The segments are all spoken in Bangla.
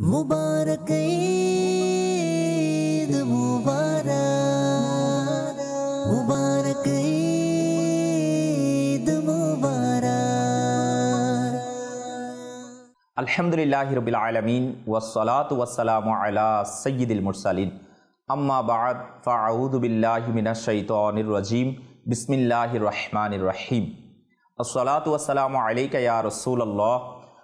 مبارك عيد مبارك مبارك عيد مبارك الحمد لله رب العالمين والصلاة والسلام على سيد المرسلين أما بعد فأعوذ بالله من الشيطان الرجيم بسم الله الرحمن الرحيم الصلاة والسلام عليك يا رسول الله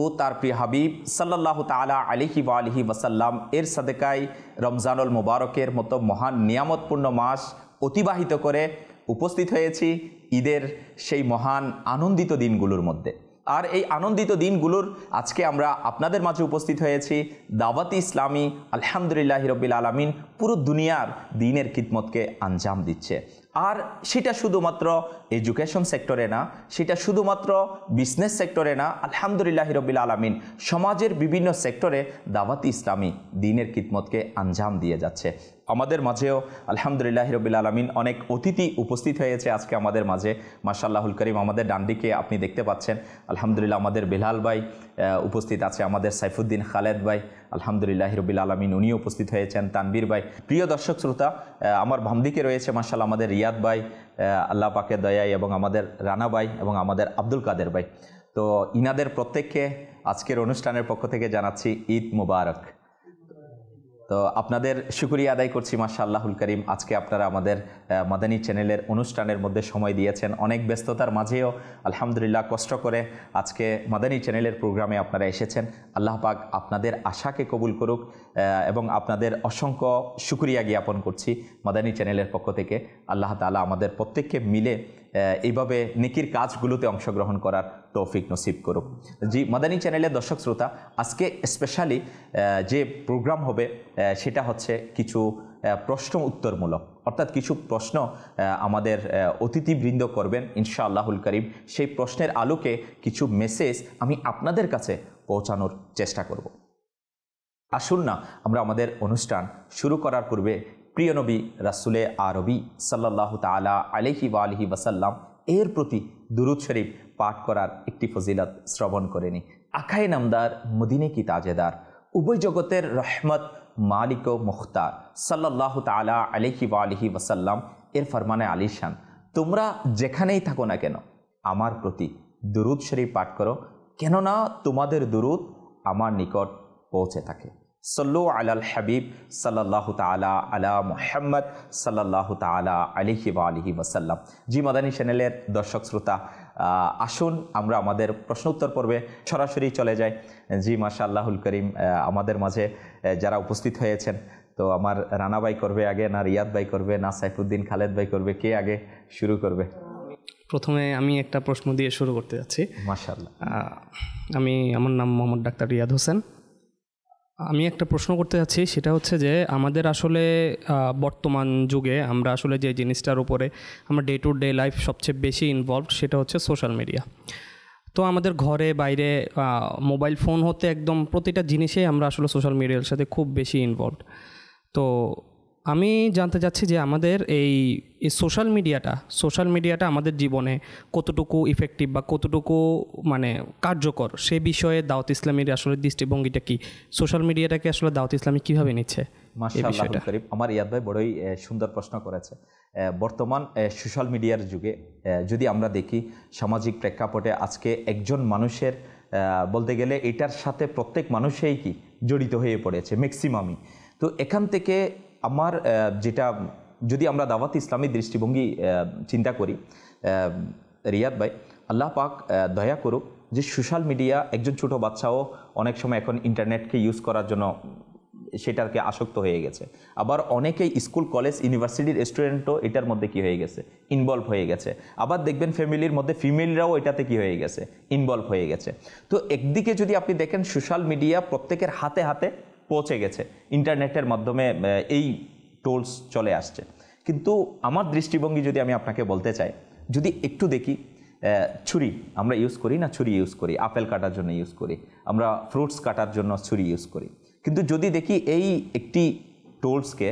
ও তার প্রিয় হাবিব সাল্লাহ তালা আলিহি বা আলহি ওয়াসাল্লাম এর সাদেকায় রমজানুল মোবারকের মতো মহান নিয়ামতপূর্ণ মাস অতিবাহিত করে উপস্থিত হয়েছি ঈদের সেই মহান আনন্দিত দিনগুলোর মধ্যে আর এই আনন্দিত দিনগুলোর আজকে আমরা আপনাদের মাঝে উপস্থিত হয়েছি দাওয়াতি ইসলামী আলহামদুলিল্লাহ হিরবিল আলমিন পুরো দুনিয়ার দিনের কিদমতকে আঞ্জাম দিচ্ছে আর সেটা শুধুমাত্র এডুকেশন সেক্টরে না সেটা শুধুমাত্র বিজনেস সেক্টরে না আলহামদুলিল্লাহ হিরবিল আলমিন সমাজের বিভিন্ন সেক্টরে দাওয়াতি ইসলামী দিনের কিদমতকে আঞ্জাম দিয়ে যাচ্ছে আমাদের মাঝেও আলহামদুলিল্লাহ হিরবিল আলমিন অনেক অতিথি উপস্থিত হয়েছে আজকে আমাদের মাঝে মার্শাল্লাহুল করিম আমাদের ডান্ডিকে আপনি দেখতে পাচ্ছেন আলহামদুলিল্লাহ আমাদের বেলাল ভাই উপস্থিত আছে আমাদের সাইফুদ্দিন খালেদ ভাই আলহামদুলিল্লাহ হিরবিল আলমিন উনিও উপস্থিত হয়েছেন তানবীর ভাই প্রিয় দর্শক শ্রোতা আমার বামদিকে রয়েছে মার্শাল্লাহ আমাদের রিয়াদ ভাই আল্লাহ পাকে দয়াই এবং আমাদের রানা ভাই এবং আমাদের আব্দুল কাদের ভাই তো ইনাদের প্রত্যেককে আজকের অনুষ্ঠানের পক্ষ থেকে জানাচ্ছি ঈদ মুবারক তো আপনাদের শুক্রিয়া আদায় করছি মাশাল্লাহুল করিম আজকে আপনারা আমাদের মাদানী চ্যানেলের অনুষ্ঠানের মধ্যে সময় দিয়েছেন অনেক ব্যস্ততার মাঝেও আলহামদুলিল্লাহ কষ্ট করে আজকে মাদানী চ্যানেলের প্রোগ্রামে আপনারা এসেছেন আল্লাহ পাক আপনাদের আশাকে কবুল করুক এবং আপনাদের অসংখ্য শুক্রিয়া জ্ঞাপন করছি মাদানী চ্যানেলের পক্ষ থেকে আল্লাহ তালা আমাদের প্রত্যেককে মিলে এইভাবে নিকির কাজগুলোতে অংশগ্রহণ করার তৌফিক নসিব করুক জি মাদানী চ্যানেলের দর্শক শ্রোতা আজকে স্পেশালি যে প্রোগ্রাম হবে সেটা হচ্ছে কিছু প্রশ্ন উত্তরমূলক অর্থাৎ কিছু প্রশ্ন আমাদের অতিথিবৃন্দ করবেন ইনশা আল্লাহুল করিম সেই প্রশ্নের আলোকে কিছু মেসেজ আমি আপনাদের কাছে পৌঁছানোর চেষ্টা করব আসুন না আমরা আমাদের অনুষ্ঠান শুরু করার পূর্বে প্রিয় নবী রাসুলে আরবি সাল্লাহ তালা আলহি ওয়ালহি ওয়াসাল্লাম এর প্রতি দুরুৎ শরীফ পাঠ করার একটি ফজিলত শ্রবণ করেনি আখাই নামদার মদিনে কি তাজেদার উভয় জগতের রহমত মালিক ও মুখতার সাল্লাহ তালা আলিহি বা আলিহি ওসাল্লাম এর ফরমানে আলিশান তোমরা যেখানেই থাকো না কেন আমার প্রতি দুরুদ শরীফ পাঠ করো কেননা তোমাদের দুরুদ আমার নিকট পৌঁছে থাকে সল্লু আলাল হাবিব সাল্লাহ তালা আলা মোহাম্মদ সাল্লাহ তালা আলিহি বা আলিহি ওসাল্লাম জি মাদানী চ্যানেলের দর্শক শ্রোতা আসুন আমরা আমাদের প্রশ্ন উত্তর পর্বে সরাসরি চলে যাই জি মাশা আল্লাহুল করিম আমাদের মাঝে যারা উপস্থিত হয়েছেন তো আমার রানা ভাই করবে আগে না রিয়াদ ভাই করবে না সাইফুদ্দিন খালেদ ভাই করবে কে আগে শুরু করবে প্রথমে আমি একটা প্রশ্ন দিয়ে শুরু করতে যাচ্ছি মাশাল্লাহ আমি আমার নাম মোহাম্মদ ডাক্তার রিয়াদ হোসেন আমি একটা প্রশ্ন করতে যাচ্ছি সেটা হচ্ছে যে আমাদের আসলে বর্তমান যুগে আমরা আসলে যে জিনিসটার উপরে আমরা ডে টু ডে লাইফ সবচেয়ে বেশি ইনভলভ সেটা হচ্ছে সোশ্যাল মিডিয়া তো আমাদের ঘরে বাইরে মোবাইল ফোন হতে একদম প্রতিটা জিনিসেই আমরা আসলে সোশ্যাল মিডিয়ার সাথে খুব বেশি ইনভলভ তো আমি জানতে চাচ্ছি যে আমাদের এই সোশ্যাল মিডিয়াটা সোশ্যাল মিডিয়াটা আমাদের জীবনে কতটুকু ইফেক্টিভ বা কতটুকু মানে কার্যকর সে বিষয়ে দাওয়াত ইসলামের আসলে দৃষ্টিভঙ্গিটা কি সোশ্যাল মিডিয়াটাকে আসলে দাওয়াত ইসলামী কীভাবে নিচ্ছে আমার ইয়াদ ভাই বড়ই সুন্দর প্রশ্ন করেছে বর্তমান সোশ্যাল মিডিয়ার যুগে যদি আমরা দেখি সামাজিক প্রেক্ষাপটে আজকে একজন মানুষের বলতে গেলে এটার সাথে প্রত্যেক মানুষেই কি জড়িত হয়ে পড়েছে ম্যাক্সিমামই তো এখান থেকে আমার যেটা যদি আমরা দাওয়াত ইসলামী দৃষ্টিভঙ্গি চিন্তা করি রিয়াদ ভাই আল্লাহ পাক দয়া করুক যে সোশ্যাল মিডিয়া একজন ছোট বাচ্চাও অনেক সময় এখন ইন্টারনেটকে ইউজ করার জন্য সেটাকে আসক্ত হয়ে গেছে আবার অনেকেই স্কুল কলেজ ইউনিভার্সিটির স্টুডেন্টও এটার মধ্যে কি হয়ে গেছে ইনভলভ হয়ে গেছে আবার দেখবেন ফ্যামিলির মধ্যে ফিমেলরাও এটাতে কি হয়ে গেছে ইনভলভ হয়ে গেছে তো একদিকে যদি আপনি দেখেন সোশ্যাল মিডিয়া প্রত্যেকের হাতে হাতে পৌঁছে গেছে ইন্টারনেটের মাধ্যমে এই টোলস চলে আসছে কিন্তু আমার দৃষ্টিভঙ্গি যদি আমি আপনাকে বলতে চাই যদি একটু দেখি ছুরি আমরা ইউজ করি না ছুরি ইউজ করি আপেল কাটার জন্য ইউজ করি আমরা ফ্রুটস কাটার জন্য ছুরি ইউজ করি কিন্তু যদি দেখি এই একটি টোলসকে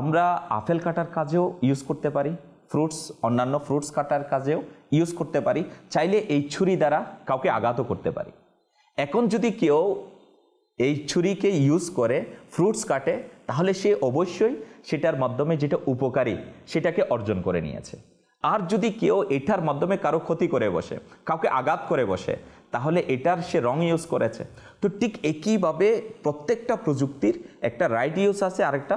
আমরা আপেল কাটার কাজেও ইউজ করতে পারি ফ্রুটস অন্যান্য ফ্রুটস কাটার কাজেও ইউজ করতে পারি চাইলে এই ছুরি দ্বারা কাউকে আঘাতও করতে পারি এখন যদি কেউ এই ছুরিকে ইউজ করে ফ্রুটস কাটে তাহলে সে অবশ্যই সেটার মাধ্যমে যেটা উপকারী সেটাকে অর্জন করে নিয়েছে আর যদি কেউ এটার মাধ্যমে কারো ক্ষতি করে বসে কাউকে আঘাত করে বসে তাহলে এটার সে রং ইউজ করেছে তো ঠিক একইভাবে প্রত্যেকটা প্রযুক্তির একটা রাইট ইউজ আছে আর একটা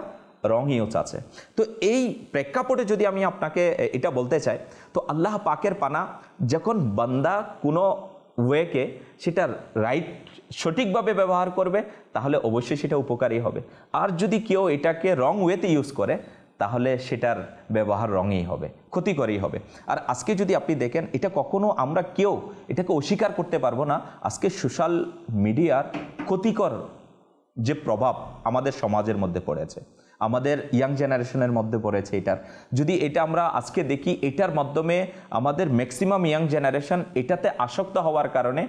রং ইউজ আছে তো এই প্রেক্ষাপটে যদি আমি আপনাকে এটা বলতে চাই তো আল্লাহ পাকের পানা যখন বান্দা কোনো ওয়েকে সেটা রাইট সঠিকভাবে ব্যবহার করবে তাহলে অবশ্যই সেটা উপকারী হবে আর যদি কেউ এটাকে রং ওয়েতে ইউজ করে তাহলে সেটার ব্যবহার রঙেই হবে ক্ষতিকরই হবে আর আজকে যদি আপনি দেখেন এটা কখনো আমরা কেউ এটাকে অস্বীকার করতে পারবো না আজকে সোশ্যাল মিডিয়ার ক্ষতিকর যে প্রভাব আমাদের সমাজের মধ্যে পড়েছে আমাদের ইয়াং জেনারেশনের মধ্যে পড়েছে এটার যদি এটা আমরা আজকে দেখি এটার মাধ্যমে আমাদের ম্যাক্সিমাম ইয়াং জেনারেশন এটাতে আসক্ত হওয়ার কারণে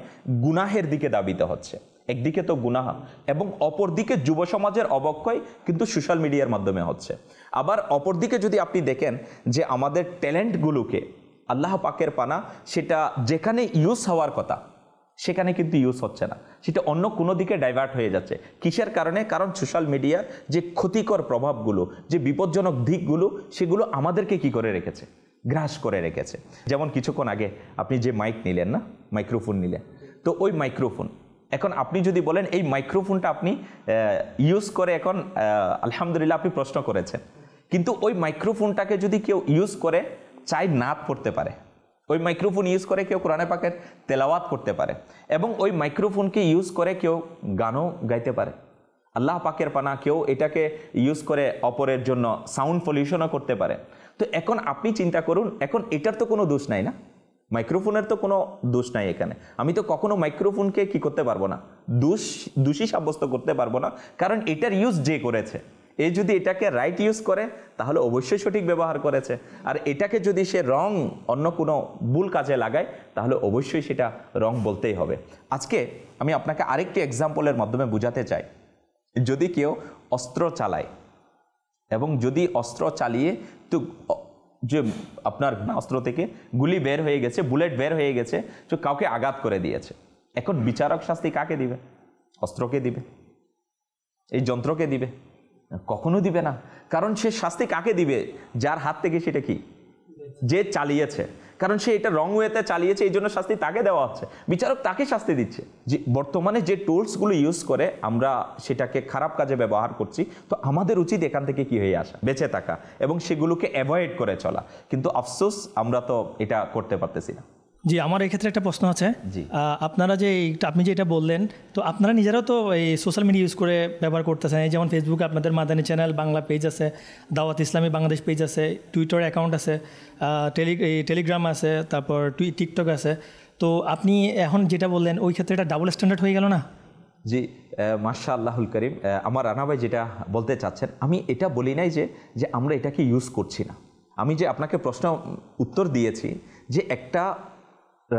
গুনাহের দিকে দাবিত হচ্ছে একদিকে তো গুনাহ এবং অপরদিকে যুব সমাজের অবক্ষয় কিন্তু সোশ্যাল মিডিয়ার মাধ্যমে হচ্ছে আবার অপরদিকে যদি আপনি দেখেন যে আমাদের ট্যালেন্টগুলোকে আল্লাহ পাকের পানা সেটা যেখানে ইউজ হওয়ার কথা সেখানে কিন্তু ইউজ হচ্ছে না সেটা অন্য কোনো দিকে ডাইভার্ট হয়ে যাচ্ছে কিসের কারণে কারণ সোশ্যাল মিডিয়ার যে ক্ষতিকর প্রভাবগুলো যে বিপজ্জনক দিকগুলো সেগুলো আমাদেরকে কি করে রেখেছে গ্রাস করে রেখেছে যেমন কিছুক্ষণ আগে আপনি যে মাইক নিলেন না মাইক্রোফোন নিলেন তো ওই মাইক্রোফোন এখন আপনি যদি বলেন এই মাইক্রোফোনটা আপনি ইউজ করে এখন আলহামদুলিল্লাহ আপনি প্রশ্ন করেছেন কিন্তু ওই মাইক্রোফোনটাকে যদি কেউ ইউজ করে চাই না পড়তে পারে ওই মাইক্রোফোন ইউজ করে কেউ কোরআনে পাকের তেলাওয়াত করতে পারে এবং ওই মাইক্রোফোনকে ইউজ করে কেউ গানও গাইতে পারে আল্লাহ পাকের পানা কেউ এটাকে ইউজ করে অপরের জন্য সাউন্ড পলিউশনও করতে পারে তো এখন আপনি চিন্তা করুন এখন এটার তো কোনো দোষ নাই না মাইক্রোফোনের তো কোনো দোষ নাই এখানে আমি তো কখনো মাইক্রোফোনকে কি করতে পারবো না দোষ দোষী সাব্যস্ত করতে পারবো না কারণ এটার ইউজ যে করেছে এ যদি এটাকে রাইট ইউজ করে তাহলে অবশ্যই সঠিক ব্যবহার করেছে আর এটাকে যদি সে রং অন্য কোনো ভুল কাজে লাগায় তাহলে অবশ্যই সেটা রং বলতেই হবে আজকে আমি আপনাকে আরেকটি এক্সাম্পলের মাধ্যমে বোঝাতে চাই যদি কেউ অস্ত্র চালায় এবং যদি অস্ত্র চালিয়ে তো যে আপনার অস্ত্র থেকে গুলি বের হয়ে গেছে বুলেট বের হয়ে গেছে তো কাউকে আঘাত করে দিয়েছে এখন বিচারক শাস্তি কাকে দিবে অস্ত্রকে দিবে এই যন্ত্রকে দিবে কখনো দিবে না কারণ সে শাস্তি কাকে দিবে যার হাত থেকে সেটা কি যে চালিয়েছে কারণ সে এটা রং ওয়েতে চালিয়েছে এই জন্য শাস্তি তাকে দেওয়া হচ্ছে বিচারক তাকে শাস্তি দিচ্ছে যে বর্তমানে যে টুলসগুলো ইউজ করে আমরা সেটাকে খারাপ কাজে ব্যবহার করছি তো আমাদের উচিত এখান থেকে কি হয়ে আসা বেঁচে থাকা এবং সেগুলোকে অ্যাভয়েড করে চলা কিন্তু আফসোস আমরা তো এটা করতে পারতেছি না জি আমার এক্ষেত্রে একটা প্রশ্ন আছে আপনারা যে আপনি যেটা বললেন তো আপনারা নিজেরাও তো এই সোশ্যাল মিডিয়া ইউজ করে ব্যবহার করতেছেন এই যেমন ফেসবুকে আপনাদের মাদানী চ্যানেল বাংলা পেজ আছে দাওয়াত ইসলামী বাংলাদেশ পেজ আছে টুইটার অ্যাকাউন্ট আছে টেলি টেলিগ্রাম আছে তারপর টুই টিকটক আছে তো আপনি এখন যেটা বললেন ওই ক্ষেত্রে এটা ডাবল স্ট্যান্ডার্ড হয়ে গেল না জি মার্শা আল্লাহুল করিম আমার রানাভাই যেটা বলতে চাচ্ছেন আমি এটা বলি নাই যে যে আমরা এটাকে ইউজ করছি না আমি যে আপনাকে প্রশ্ন উত্তর দিয়েছি যে একটা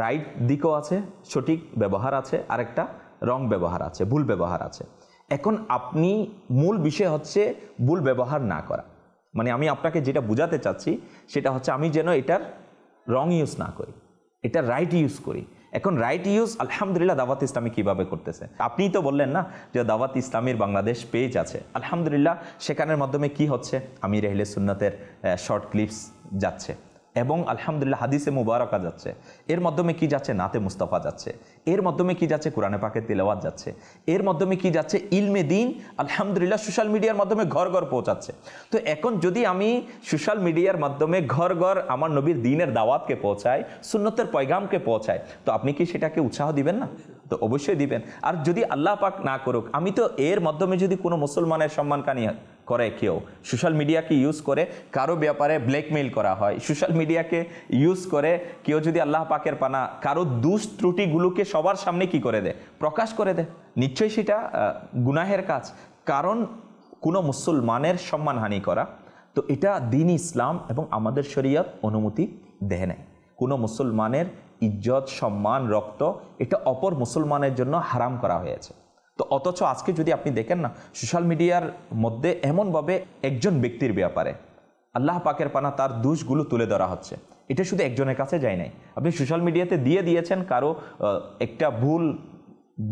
রাইট দিকও আছে সঠিক ব্যবহার আছে আরেকটা রং ব্যবহার আছে ভুল ব্যবহার আছে এখন আপনি মূল বিষয় হচ্ছে ভুল ব্যবহার না করা মানে আমি আপনাকে যেটা বোঝাতে চাচ্ছি সেটা হচ্ছে আমি যেন এটার রং ইউজ না করি এটা রাইট ইউজ করি এখন রাইট ইউজ আলহামদুলিল্লাহ দাওয়াত ইসলামী কীভাবে করতেছে আপনিই তো বললেন না যে দাওয়াত ইসলামীর বাংলাদেশ পেজ আছে আলহামদুলিল্লাহ সেখানের মাধ্যমে কি হচ্ছে আমি রেহলে সুন্নাতের শর্ট ক্লিপস যাচ্ছে এবং আলহামদুলিল্লাহ হাদিসে মুবারকা যাচ্ছে এর মাধ্যমে কি যাচ্ছে নাতে মুস্তাফা যাচ্ছে এর মাধ্যমে কি যাচ্ছে কোরআনে পাকে তেলাওয়াত যাচ্ছে এর মাধ্যমে কি যাচ্ছে ইলমে দিন আলহামদুলিল্লাহ সোশ্যাল মিডিয়ার মাধ্যমে ঘর ঘর পৌঁছাচ্ছে তো এখন যদি আমি সোশ্যাল মিডিয়ার মাধ্যমে ঘর ঘর আমার নবীর দিনের দাওয়াতকে পৌঁছাই সুন্নতের পয়গামকে পৌঁছাই তো আপনি কি সেটাকে উৎসাহ দিবেন না তো অবশ্যই দিবেন আর যদি আল্লাহ পাক না করুক আমি তো এর মাধ্যমে যদি কোনো মুসলমানের সম্মান কানি করে কেউ সোশ্যাল মিডিয়াকে ইউজ করে কারো ব্যাপারে ব্ল্যাকমেইল করা হয় সোশ্যাল মিডিয়াকে ইউজ করে কেউ যদি আল্লাহ পাকের পানা কারো দুষ ত্রুটিগুলোকে সবার সামনে কি করে দেয় প্রকাশ করে দেয় নিশ্চয়ই সেটা গুনাহের কাজ কারণ কোনো মুসলমানের সম্মানহানি করা তো এটা দিন ইসলাম এবং আমাদের শরীয়ত অনুমতি দেয় নাই কোনো মুসলমানের ইজ্জত সম্মান রক্ত এটা অপর মুসলমানের জন্য হারাম করা হয়েছে তো অথচ আজকে যদি আপনি দেখেন না সোশ্যাল মিডিয়ার মধ্যে এমনভাবে একজন ব্যক্তির ব্যাপারে আল্লাহ পাকের পানা তার দোষগুলো তুলে ধরা হচ্ছে এটা শুধু একজনের কাছে যায় নাই আপনি সোশ্যাল মিডিয়াতে দিয়ে দিয়েছেন কারো একটা ভুল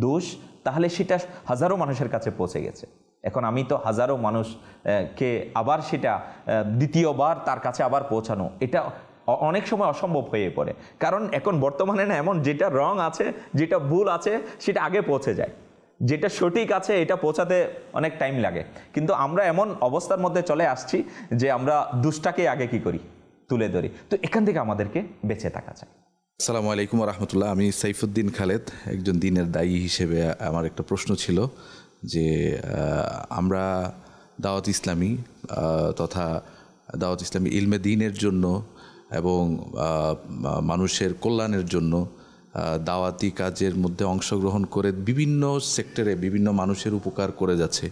দোষ তাহলে সেটা হাজারো মানুষের কাছে পৌঁছে গেছে এখন আমি তো হাজারো মানুষকে আবার সেটা দ্বিতীয়বার তার কাছে আবার পৌঁছানো এটা অনেক সময় অসম্ভব হয়ে পড়ে কারণ এখন বর্তমানে না এমন যেটা রং আছে যেটা ভুল আছে সেটা আগে পৌঁছে যায় যেটা সঠিক আছে এটা পৌঁছাতে অনেক টাইম লাগে কিন্তু আমরা এমন অবস্থার মধ্যে চলে আসছি যে আমরা দুষ্টাকে আগে কি করি তুলে ধরি তো এখান থেকে আমাদেরকে বেঁচে থাকা চাই সালাম আলাইকুম রহমতুল্লাহ আমি সাইফুদ্দিন খালেদ একজন দিনের দায়ী হিসেবে আমার একটা প্রশ্ন ছিল যে আমরা দাওয়াত ইসলামী তথা দাওয়াত ইসলামী ইলমে দিনের জন্য এবং মানুষের কল্যাণের জন্য দাওয়াতি কাজের মধ্যে অংশগ্রহণ করে বিভিন্ন সেক্টরে বিভিন্ন মানুষের উপকার করে যাচ্ছে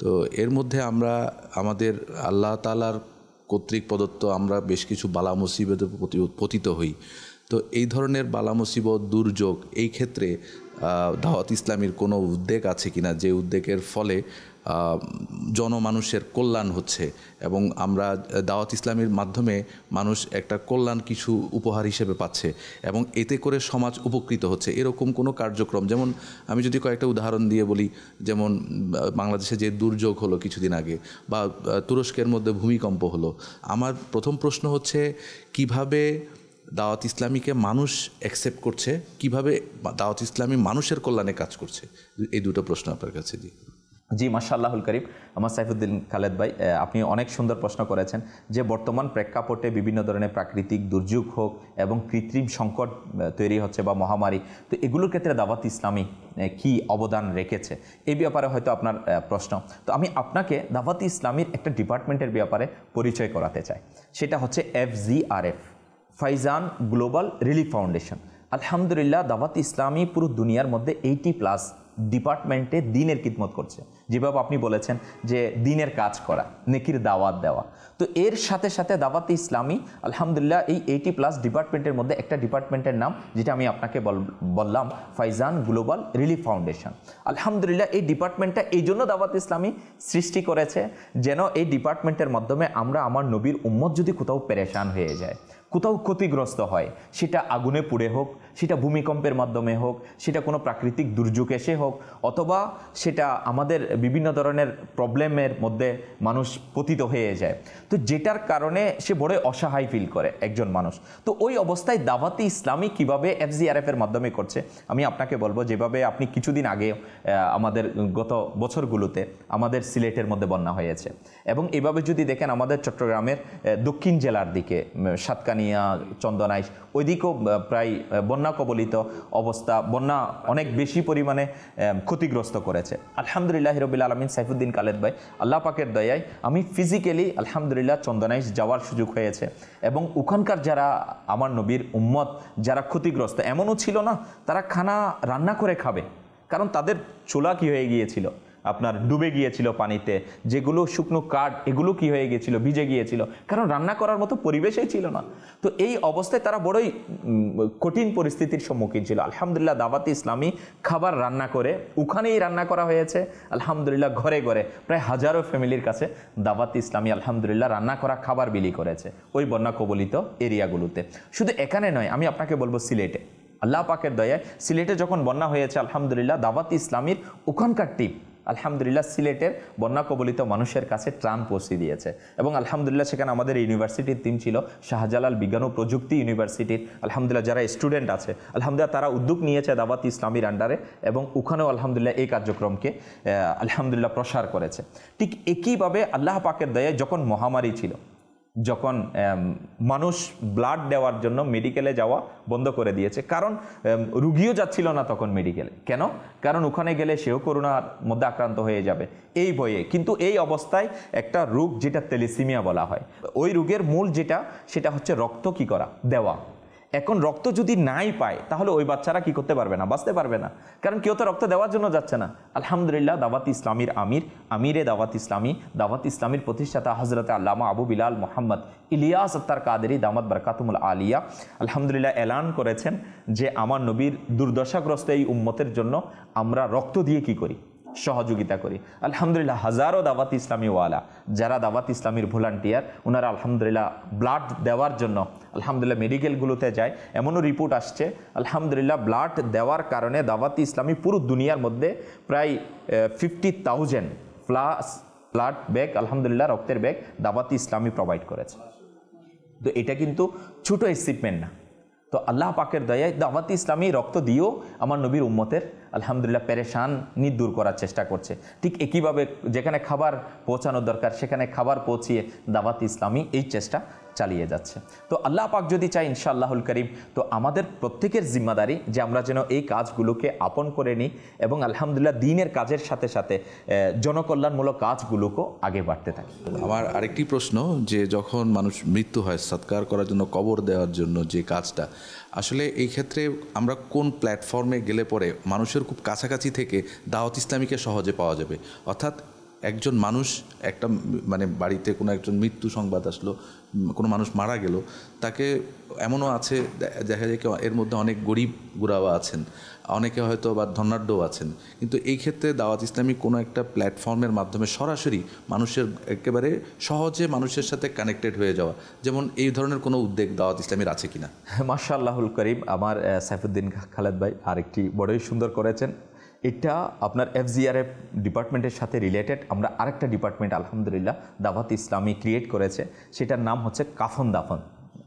তো এর মধ্যে আমরা আমাদের আল্লাহ তালার কর্তৃক প্রদত্ত আমরা বেশ কিছু বালা মুসিবতে পতিত হই তো এই ধরনের বালা মুসিবত দুর্যোগ এই ক্ষেত্রে দাওয়াত ইসলামীর কোনো উদ্বেগ আছে কিনা যে উদ্বেগের ফলে জনমানুষের কল্যাণ হচ্ছে এবং আমরা দাওয়াত ইসলামের মাধ্যমে মানুষ একটা কল্যাণ কিছু উপহার হিসেবে পাচ্ছে এবং এতে করে সমাজ উপকৃত হচ্ছে এরকম কোনো কার্যক্রম যেমন আমি যদি কয়েকটা উদাহরণ দিয়ে বলি যেমন বাংলাদেশে যে দুর্যোগ হলো কিছুদিন আগে বা তুরস্কের মধ্যে ভূমিকম্প হলো আমার প্রথম প্রশ্ন হচ্ছে কিভাবে দাওয়াত ইসলামীকে মানুষ অ্যাকসেপ্ট করছে কিভাবে দাওয়াত ইসলামী মানুষের কল্যাণে কাজ করছে এই দুটো প্রশ্ন আপনার কাছে দিই জি আল্লাহুল করিম আমার সাইফুদ্দিন খালেদ ভাই আপনি অনেক সুন্দর প্রশ্ন করেছেন যে বর্তমান প্রেক্ষাপটে বিভিন্ন ধরনের প্রাকৃতিক দুর্যোগ হোক এবং কৃত্রিম সংকট তৈরি হচ্ছে বা মহামারী তো এগুলোর ক্ষেত্রে দাওয়াত ইসলামী কি অবদান রেখেছে এই ব্যাপারে হয়তো আপনার প্রশ্ন তো আমি আপনাকে দাওয়াত ইসলামীর একটা ডিপার্টমেন্টের ব্যাপারে পরিচয় করাতে চাই সেটা হচ্ছে F G R F Faizan global relief foundation আলহামদুলিল্লাহ দাওয়াত ইসলামী পুরো দুনিয়ার মধ্যে এইটি প্লাস ডিপার্টমেন্টে দিনের কিদমত করছে যেভাবে আপনি বলেছেন যে দিনের কাজ করা নেকির দাওয়াত দেওয়া তো এর সাথে সাথে দাওয়াত ইসলামী আলহামদুলিল্লাহ এই এইটি প্লাস ডিপার্টমেন্টের মধ্যে একটা ডিপার্টমেন্টের নাম যেটা আমি আপনাকে বললাম ফাইজান গ্লোবাল রিলিফ ফাউন্ডেশন আলহামদুলিল্লাহ এই ডিপার্টমেন্টটা এই জন্য দাওয়াত ইসলামী সৃষ্টি করেছে যেন এই ডিপার্টমেন্টের মাধ্যমে আমরা আমার নবীর উম্মত যদি কোথাও পেরেশান হয়ে যায় কোথাও ক্ষতিগ্রস্ত হয় সেটা আগুনে পুড়ে হোক সেটা ভূমিকম্পের মাধ্যমে হোক সেটা কোনো প্রাকৃতিক দুর্যোগ এসে হোক অথবা সেটা আমাদের বিভিন্ন ধরনের প্রবলেমের মধ্যে মানুষ পতিত হয়ে যায় তো যেটার কারণে সে বড় অসহায় ফিল করে একজন মানুষ তো ওই অবস্থায় দাওয়াতি ইসলামী কিভাবে এফজিআরএফের মাধ্যমে করছে আমি আপনাকে বলবো যেভাবে আপনি কিছুদিন আগে আমাদের গত বছরগুলোতে আমাদের সিলেটের মধ্যে বন্যা হয়েছে এবং এভাবে যদি দেখেন আমাদের চট্টগ্রামের দক্ষিণ জেলার দিকে সাতকানিয়া চন্দনাইশ ওইদিকেও প্রায় বন্যা বন্যা কবলিত অবস্থা বন্যা অনেক বেশি পরিমাণে ক্ষতিগ্রস্ত করেছে আলহামদুলিল্লাহ হিরবিল আলমিন সাইফুদ্দিন কালেদ ভাই আল্লাহ পাকের দয়ায় আমি ফিজিক্যালি আলহামদুলিল্লাহ চন্দনাইশ যাওয়ার সুযোগ হয়েছে এবং ওখানকার যারা আমার নবীর উম্মত যারা ক্ষতিগ্রস্ত এমনও ছিল না তারা খানা রান্না করে খাবে কারণ তাদের চুলা কি হয়ে গিয়েছিল আপনার ডুবে গিয়েছিল পানিতে যেগুলো শুকনো কাঠ এগুলো কি হয়ে গিয়েছিল ভিজে গিয়েছিল কারণ রান্না করার মতো পরিবেশই ছিল না তো এই অবস্থায় তারা বড়ই কঠিন পরিস্থিতির সম্মুখীন ছিল আলহামদুলিল্লাহ দাবাতি ইসলামী খাবার রান্না করে ওখানেই রান্না করা হয়েছে আলহামদুলিল্লাহ ঘরে ঘরে প্রায় হাজারো ফ্যামিলির কাছে দাবাতি ইসলামী আলহামদুলিল্লাহ রান্না করা খাবার বিলি করেছে ওই বন্যা কবলিত এরিয়াগুলোতে শুধু এখানে নয় আমি আপনাকে বলবো সিলেটে আল্লাহ পাকের দয়ায় সিলেটে যখন বন্যা হয়েছে আলহামদুলিল্লাহ দাবাতি ইসলামীর ওখানকার টিপ আলহামদুলিল্লাহ সিলেটের বন্যা কবলিত মানুষের কাছে ট্রাম পৌঁছে দিয়েছে এবং আলহামদুলিল্লাহ সেখানে আমাদের ইউনিভার্সিটির টিম ছিল শাহজালাল বিজ্ঞান ও প্রযুক্তি ইউনিভার্সিটির আলহামদুলিল্লাহ যারা স্টুডেন্ট আছে আলহামদুলিল্লাহ তারা উদ্যোগ নিয়েছে দাওয়াত ইসলামীর আন্ডারে এবং ওখানেও আলহামদুলিল্লাহ এই কার্যক্রমকে আলহামদুলিল্লাহ প্রসার করেছে ঠিক একইভাবে আল্লাহ পাকের দয়ে যখন মহামারী ছিল যখন মানুষ ব্লাড দেওয়ার জন্য মেডিকেলে যাওয়া বন্ধ করে দিয়েছে কারণ রুগীও যাচ্ছিল না তখন মেডিকেলে কেন কারণ ওখানে গেলে সেও করোনার মধ্যে আক্রান্ত হয়ে যাবে এই বইয়ে কিন্তু এই অবস্থায় একটা রোগ যেটা তেলিসিমিয়া বলা হয় ওই রোগের মূল যেটা সেটা হচ্ছে রক্ত কী করা দেওয়া এখন রক্ত যদি নাই পায় তাহলে ওই বাচ্চারা কি করতে পারবে না বাঁচতে পারবে না কারণ কেউ তো রক্ত দেওয়ার জন্য যাচ্ছে না আলহামদুলিল্লাহ দাওয়াত ইসলামীর আমির আমিরে দাওয়াত ইসলামী দাওয়াত ইসলামীর প্রতিষ্ঠাতা হজরত আল্লামা আবু বিলাল মোহাম্মদ ইলিয়াস আত্তার কাদেরি দামাত বরকাতুমুল আলিয়া আলহামদুলিল্লাহ এলান করেছেন যে আমার নবীর দুর্দশাগ্রস্ত এই উম্মতের জন্য আমরা রক্ত দিয়ে কি করি সহযোগিতা করি আলহামদুলিল্লাহ হাজারো দাওয়াত ইসলামীওয়ালা যারা দাওয়াত ইসলামীর ভলান্টিয়ার ওনারা আলহামদুলিল্লাহ ব্লাড দেওয়ার জন্য আলহামদুলিল্লাহ মেডিকেলগুলোতে যায় এমনও রিপোর্ট আসছে আলহামদুলিল্লাহ ব্লাড দেওয়ার কারণে দাওয়াত ইসলামী পুরো দুনিয়ার মধ্যে প্রায় fifty thousand plus blood bag আলহামদুলিল্লাহ রক্তের ব্যাগ দাওয়াত ইসলামী প্রোভাইড করেছে তো এটা কিন্তু ছোটো অ্যাচিভমেন্ট না তো আল্লাহ পাকের দয়ায় দাওয়াত ইসলামী রক্ত দিয়েও আমার নবীর উম্মতের আলহামদুলিল্লাহ পেরেশান নি দূর করার চেষ্টা করছে ঠিক একইভাবে যেখানে খাবার পৌঁছানো দরকার সেখানে খাবার পৌঁছিয়ে দাওয়াত ইসলামী এই চেষ্টা চালিয়ে যাচ্ছে তো আল্লাহ পাক যদি চাই ইনশাআল্লাহুল করিম তো আমাদের প্রত্যেকের জিম্মাদারি যে আমরা যেন এই কাজগুলোকে আপন করে নিই এবং আলহামদুলিল্লাহ দিনের কাজের সাথে সাথে জনকল্যাণমূলক কাজগুলোকেও আগে বাড়তে থাকি আমার আরেকটি প্রশ্ন যে যখন মানুষ মৃত্যু হয় সৎকার করার জন্য কবর দেওয়ার জন্য যে কাজটা আসলে এই ক্ষেত্রে আমরা কোন প্ল্যাটফর্মে গেলে পরে মানুষের খুব কাছাকাছি থেকে দাওয়াত ইসলামীকে সহজে পাওয়া যাবে অর্থাৎ একজন মানুষ একটা মানে বাড়িতে কোনো একজন মৃত্যু সংবাদ আসলো কোনো মানুষ মারা গেল তাকে এমনও আছে দেখা যায় এর মধ্যে অনেক গরিব গুড়াওয়া আছেন অনেকে হয়তো আবার ধনাঢ্যও আছেন কিন্তু এই ক্ষেত্রে দাওয়াত ইসলামী কোনো একটা প্ল্যাটফর্মের মাধ্যমে সরাসরি মানুষের একেবারে সহজে মানুষের সাথে কানেক্টেড হয়ে যাওয়া যেমন এই ধরনের কোনো উদ্যোগ দাওয়াত ইসলামীর আছে কি না মাশাল্লাহুল করিম আমার সাইফুদ্দিন খালেদ ভাই আরেকটি বড়ই সুন্দর করেছেন এটা আপনার এফজিআরএফ ডিপার্টমেন্টের সাথে রিলেটেড আমরা আরেকটা ডিপার্টমেন্ট আলহামদুলিল্লাহ দাওয়াত ইসলামী ক্রিয়েট করেছে সেটার নাম হচ্ছে কাফন দাফন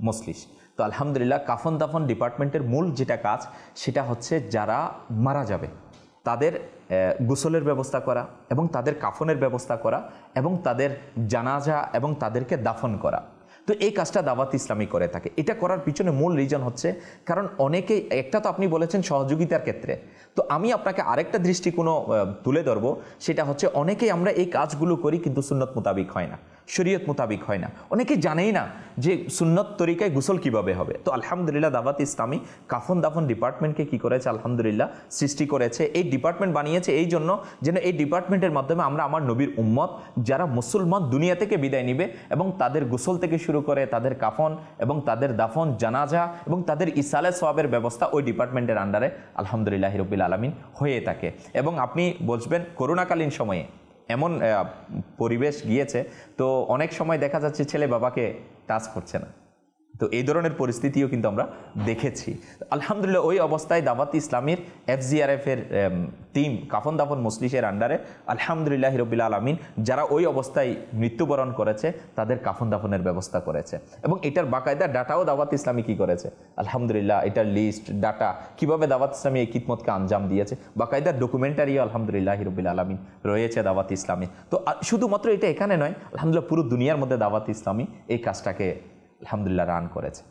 মসলিশ তো আলহামদুলিল্লাহ কাফন দাফন ডিপার্টমেন্টের মূল যেটা কাজ সেটা হচ্ছে যারা মারা যাবে তাদের গোসলের ব্যবস্থা করা এবং তাদের কাফনের ব্যবস্থা করা এবং তাদের জানাজা এবং তাদেরকে দাফন করা তো এই কাজটা দাওয়াত ইসলামী করে থাকে এটা করার পিছনে মূল রিজন হচ্ছে কারণ অনেকেই একটা তো আপনি বলেছেন সহযোগিতার ক্ষেত্রে তো আমি আপনাকে আরেকটা দৃষ্টিকোণ তুলে ধরবো সেটা হচ্ছে অনেকেই আমরা এই কাজগুলো করি কিন্তু সুন্নত মোতাবিক হয় না শরীয়ত মোতাবিক হয় না অনেকে জানেই না যে সুন্নত তরিকায় গোসল কিভাবে হবে তো আলহামদুলিল্লাহ দাওয়াত ইসলামী কাফন দাফন ডিপার্টমেন্টকে কি করেছে আলহামদুলিল্লাহ সৃষ্টি করেছে এই ডিপার্টমেন্ট বানিয়েছে এই জন্য যেন এই ডিপার্টমেন্টের মাধ্যমে আমরা আমার নবীর উম্মত যারা মুসলমান দুনিয়া থেকে বিদায় নিবে এবং তাদের গোসল থেকে শুরু করে তাদের কাফন এবং তাদের দাফন জানাজা এবং তাদের ইসালে সবাবের ব্যবস্থা ওই ডিপার্টমেন্টের আন্ডারে আলহামদুলিল্লাহ হিরবিল আলমিন হয়ে থাকে এবং আপনি বসবেন করোনাকালীন সময়ে এমন পরিবেশ গিয়েছে তো অনেক সময় দেখা যাচ্ছে ছেলে বাবাকে টাচ করছে না তো এই ধরনের পরিস্থিতিও কিন্তু আমরা দেখেছি আলহামদুলিল্লাহ ওই অবস্থায় দাবাত ইসলামের এফজিআরএফের টিম কাফন দাফন মুসলিশের আন্ডারে আলহামদুলিল্লাহ হিরবিল্লা আলমিন যারা ওই অবস্থায় মৃত্যুবরণ করেছে তাদের কাফন দাফনের ব্যবস্থা করেছে এবং এটার বাকায়দা ডাটাও দাওয়াত ইসলামী কী করেছে আলহামদুলিল্লাহ এটার লিস্ট ডাটা কিভাবে দাওয়াত ইসলামী এই কিতমতকে আঞ্জাম দিয়েছে বাকায়দা ডকুমেন্টারিও আলহামদুলিল্লাহ হিরবিল্লা আলমিন রয়েছে দাওয়াত ইসলামী তো শুধুমাত্র এটা এখানে নয় আলহামদুলিল্লাহ পুরো দুনিয়ার মধ্যে দাওয়াত ইসলামী এই কাজটাকে আলহামদুলিল্লাহ রান করেছে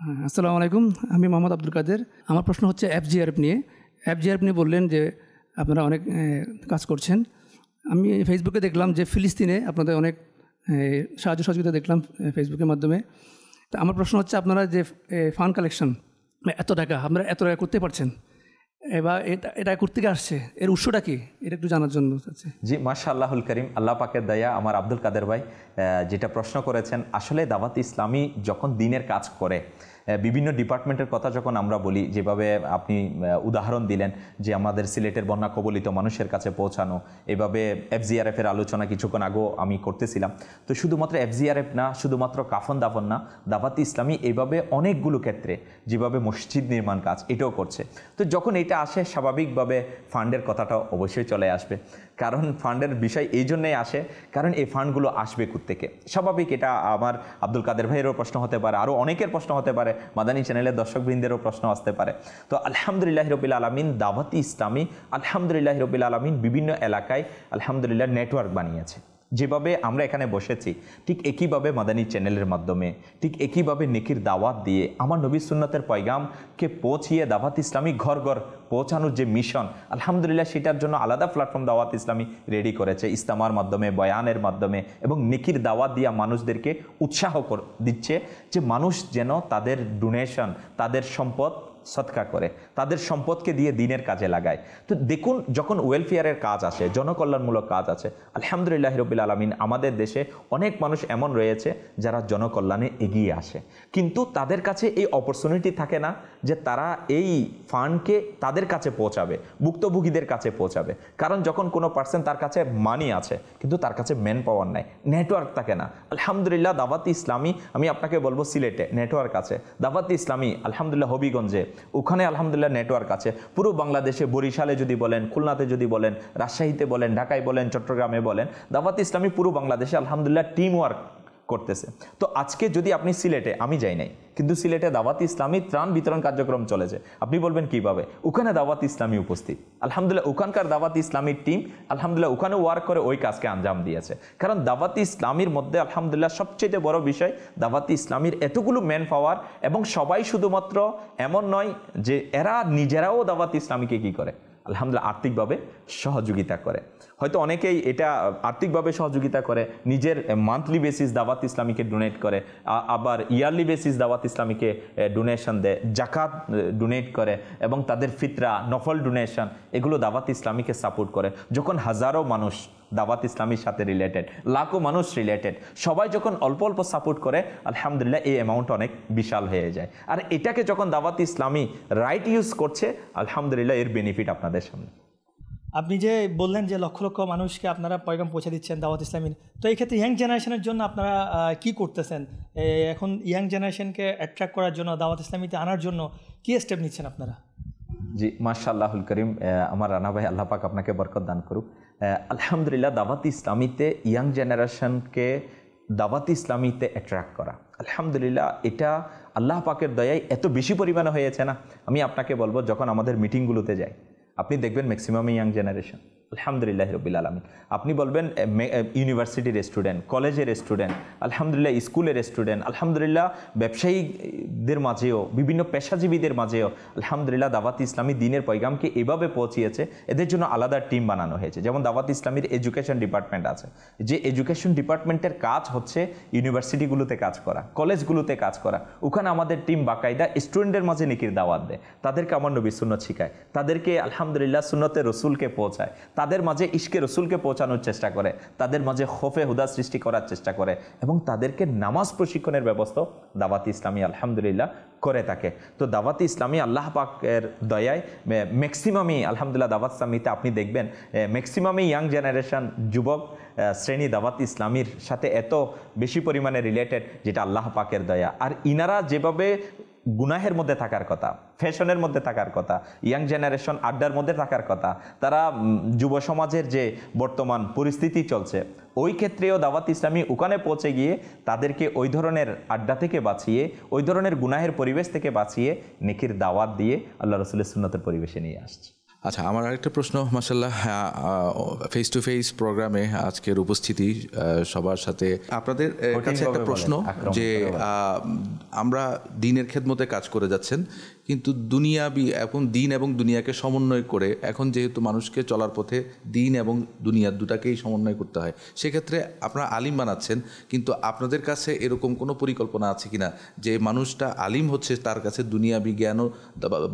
হ্যাঁ, আসসালামু আলাইকুম আমি মোহাম্মদ আব্দুল কাদের আমার প্রশ্ন হচ্ছে এফজিআরএফ নিয়ে এফজিআরএফ নিয়ে বললেন যে আপনারা অনেক কাজ করছেন আমি ফেসবুকে দেখলাম যে ফিলিস্তিনে আপনাদের অনেক সাহায্য সহযোগিতা দেখলাম ফেসবুকের মাধ্যমে তা আমার প্রশ্ন হচ্ছে আপনারা যে ফান্ড কালেকশন এত টাকা আপনারা এত টাকা করতে পারছেন এবার এটা এটা থেকে আসছে এর উৎসটা কি এটা একটু জানার জন্য জি মাসা আল্লাহুল করিম আল্লাহ পাকের দয়া আমার আব্দুল কাদের ভাই যেটা প্রশ্ন করেছেন আসলে দাওয়াত ইসলামী যখন দিনের কাজ করে বিভিন্ন ডিপার্টমেন্টের কথা যখন আমরা বলি যেভাবে আপনি উদাহরণ দিলেন যে আমাদের সিলেটের বন্যা কবলিত মানুষের কাছে পৌঁছানো এভাবে এফজিআরএফের আলোচনা কিছুক্ষণ আগেও আমি করতেছিলাম তো শুধুমাত্র এফজিআরএফ না শুধুমাত্র কাফন দাফন না দাবাতি ইসলামী এভাবে অনেকগুলো ক্ষেত্রে যেভাবে মসজিদ নির্মাণ কাজ এটাও করছে তো যখন এটা আসে স্বাভাবিকভাবে ফান্ডের কথাটা অবশ্যই চলে আসবে কারণ ফান্ডের বিষয় এই জন্যই আসে কারণ এই ফান্ডগুলো আসবে থেকে স্বাভাবিক এটা আমার আব্দুল কাদের ভাইয়েরও প্রশ্ন হতে পারে আরও অনেকের প্রশ্ন হতে পারে মাদানী চ্যানেলের দর্শকবৃন্দেরও প্রশ্ন আসতে পারে তো আলহামদুলিল্লাহ হিরবিল আলমিন দাবাতি ইসলামী আলহামদুলিল্লাহ হিরবিল আলমিন বিভিন্ন এলাকায় আলহামদুলিল্লাহ নেটওয়ার্ক বানিয়েছে যেভাবে আমরা এখানে বসেছি ঠিক একইভাবে মাদানী চ্যানেলের মাধ্যমে ঠিক একইভাবে নেকির দাওয়াত দিয়ে আমার নবী সুন্নতের পয়গামকে পৌঁছিয়ে দাওয়াত ইসলামী ঘর ঘর পৌঁছানোর যে মিশন আলহামদুলিল্লাহ সেটার জন্য আলাদা প্ল্যাটফর্ম দাওয়াত ইসলামী রেডি করেছে ইস্তামার মাধ্যমে বয়ানের মাধ্যমে এবং নেকির দাওয়াত দিয়া মানুষদেরকে উৎসাহ দিচ্ছে যে মানুষ যেন তাদের ডোনেশন তাদের সম্পদ সৎকা করে তাদের সম্পদকে দিয়ে দিনের কাজে লাগায় তো দেখুন যখন ওয়েলফেয়ারের কাজ আসে জনকল্যাণমূলক কাজ আছে আলহামদুলিল্লাহ হিরবিল আলমিন আমাদের দেশে অনেক মানুষ এমন রয়েছে যারা জনকল্যাণে এগিয়ে আসে কিন্তু তাদের কাছে এই অপরচুনিটি থাকে না যে তারা এই ফান্ডকে তাদের কাছে পৌঁছাবে ভুক্তভোগীদের কাছে পৌঁছাবে কারণ যখন কোনো পার্সন তার কাছে মানি আছে কিন্তু তার কাছে ম্যান পাওয়ার নাই নেটওয়ার্ক থাকে না আলহামদুলিল্লাহ দাবাতি ইসলামী আমি আপনাকে বলবো সিলেটে নেটওয়ার্ক আছে দাবাতি ইসলামী আলহামদুলিল্লাহ হবিগঞ্জে ওখানে আলহামদুলিল্লাহ নেটওয়ার্ক আছে পুরো বাংলাদেশে বরিশালে যদি বলেন খুলনাতে যদি বলেন রাজশাহীতে বলেন ঢাকায় বলেন চট্টগ্রামে বলেন দাওয়াত ইসলামী পুরো বাংলাদেশে আলহামদুলিল্লাহ টিম ওয়ার্ক করতেছে তো আজকে যদি আপনি সিলেটে আমি যাই নাই কিন্তু সিলেটে দাওয়াত ইসলামী ত্রাণ বিতরণ কার্যক্রম চলেছে আপনি বলবেন কিভাবে ওখানে দাওয়াত ইসলামী উপস্থিত আলহামদুলিল্লাহ ওখানকার দাওয়াত ইসলামীর টিম আলহামদুলিল্লাহ ওখানে ওয়ার্ক করে ওই কাজকে আঞ্জাম দিয়েছে কারণ দাওয়াত ইসলামীর মধ্যে আলহামদুলিল্লাহ সবচেয়ে বড় বিষয় দাওয়াত ইসলামীর এতগুলো ম্যান পাওয়ার এবং সবাই শুধুমাত্র এমন নয় যে এরা নিজেরাও দাওয়াত ইসলামীকে কি করে আলহামদুলিল্লাহ আর্থিকভাবে সহযোগিতা করে হয়তো অনেকেই এটা আর্থিকভাবে সহযোগিতা করে নিজের মান্থলি বেসিস দাওয়াত ইসলামীকে ডোনেট করে আবার ইয়ারলি বেসিস দাওয়াত ইসলামীকে ডোনেশন দেয় জাকাত ডোনেট করে এবং তাদের ফিতরা নফল ডোনেশন এগুলো দাওয়াত ইসলামীকে সাপোর্ট করে যখন হাজারো মানুষ দাওয়াত ইসলামীর সাথে রিলেটেড লাখো মানুষ রিলেটেড সবাই যখন অল্প অল্প সাপোর্ট করে আলহামদুলিল্লাহ এই অ্যামাউন্ট অনেক বিশাল হয়ে যায় আর এটাকে যখন দাওয়াত ইসলামী রাইট ইউজ করছে আলহামদুলিল্লাহ এর বেনিফিট আপনাদের সামনে আপনি যে বললেন যে লক্ষ লক্ষ মানুষকে আপনারা পয়গাম পৌঁছে দিচ্ছেন দাওয়াত ইসলামী তো এই ক্ষেত্রে ইয়াং জেনারেশনের জন্য আপনারা কি করতেছেন এখন ইয়াং জেনারেশনকে অ্যাট্রাক্ট করার জন্য দাওয়াত ইসলামীতে আনার জন্য কি স্টেপ নিচ্ছেন আপনারা জি আল্লাহুল করিম আমার রানা ভাই আল্লাহ পাক আপনাকে বরকত দান করুক আলহামদুলিল্লাহ দাওয়াত ইসলামীতে ইয়াং জেনারেশনকে দাওয়াত ইসলামীতে অ্যাট্রাক্ট করা আলহামদুলিল্লাহ এটা আল্লাহ পাকের দয়ায় এত বেশি পরিমাণে হয়েছে না আমি আপনাকে বলবো যখন আমাদের মিটিংগুলোতে যাই আপনি দেখবেন ম্যাক্সিমামই ইয়াং জেনারেশন আলহামদুলিল্লাহ রবিল আলমিন আপনি বলবেন ইউনিভার্সিটির স্টুডেন্ট কলেজের স্টুডেন্ট আলহামদুলিল্লাহ স্কুলের স্টুডেন্ট আলহামদুলিল্লাহ ব্যবসায়ীদের মাঝেও বিভিন্ন পেশাজীবীদের মাঝেও আলহামদুলিল্লাহ দাওয়াত ইসলামী দিনের পয়গামকে এভাবে পৌঁছিয়েছে এদের জন্য আলাদা টিম বানানো হয়েছে যেমন দাওয়াত ইসলামীর এডুকেশন ডিপার্টমেন্ট আছে যে এডুকেশন ডিপার্টমেন্টের কাজ হচ্ছে ইউনিভার্সিটিগুলোতে কাজ করা কলেজগুলোতে কাজ করা ওখানে আমাদের টিম বাকায়দা স্টুডেন্টের মাঝে নিকির দাওয়াত দেয় তাদেরকে আমার নবী শূন্য শিখায় তাদেরকে আলহামদুলিল্লাহ সুন্নতে রসুলকে পৌঁছায় তাদের মাঝে ইশকে রসুলকে পৌঁছানোর চেষ্টা করে তাদের মাঝে খোফে হুদা সৃষ্টি করার চেষ্টা করে এবং তাদেরকে নামাজ প্রশিক্ষণের ব্যবস্থা দাওয়াতি ইসলামী আলহামদুলিল্লাহ করে থাকে তো দাওয়াতি ইসলামী আল্লাহ পাকের দয়ায় ম্যাক্সিমামই আলহামদুলিল্লাহ দাওয়াত ইসলামীতে আপনি দেখবেন ম্যাক্সিমামই ইয়াং জেনারেশন যুবক শ্রেণী দাওয়াত ইসলামীর সাথে এত বেশি পরিমাণে রিলেটেড যেটা আল্লাহ পাকের দয়া আর ইনারা যেভাবে গুনাহের মধ্যে থাকার কথা ফ্যাশনের মধ্যে থাকার কথা ইয়াং জেনারেশন আড্ডার মধ্যে থাকার কথা তারা যুব সমাজের যে বর্তমান পরিস্থিতি চলছে ওই ক্ষেত্রেও দাওয়াত ইসলামী ওখানে পৌঁছে গিয়ে তাদেরকে ওই ধরনের আড্ডা থেকে বাঁচিয়ে ওই ধরনের গুনাহের পরিবেশ থেকে বাঁচিয়ে নেকির দাওয়াত দিয়ে আল্লাহ রসুলের সুন্নতের পরিবেশে নিয়ে আসছে আচ্ছা আমার আরেকটা প্রশ্ন মাসাল্লাহ ফেস টু ফেস প্রোগ্রামে আজকের উপস্থিতি সবার সাথে আপনাদের কাছে একটা প্রশ্ন যে আমরা দিনের খেদমতে কাজ করে যাচ্ছেন কিন্তু দুনিয়াবি এখন দিন এবং দুনিয়াকে সমন্বয় করে এখন যেহেতু মানুষকে চলার পথে দিন এবং দুনিয়া দুটাকেই সমন্বয় করতে হয় সেক্ষেত্রে আপনারা আলিম বানাচ্ছেন কিন্তু আপনাদের কাছে এরকম কোনো পরিকল্পনা আছে কিনা যে মানুষটা আলিম হচ্ছে তার কাছে দুনিয়াবি জ্ঞানও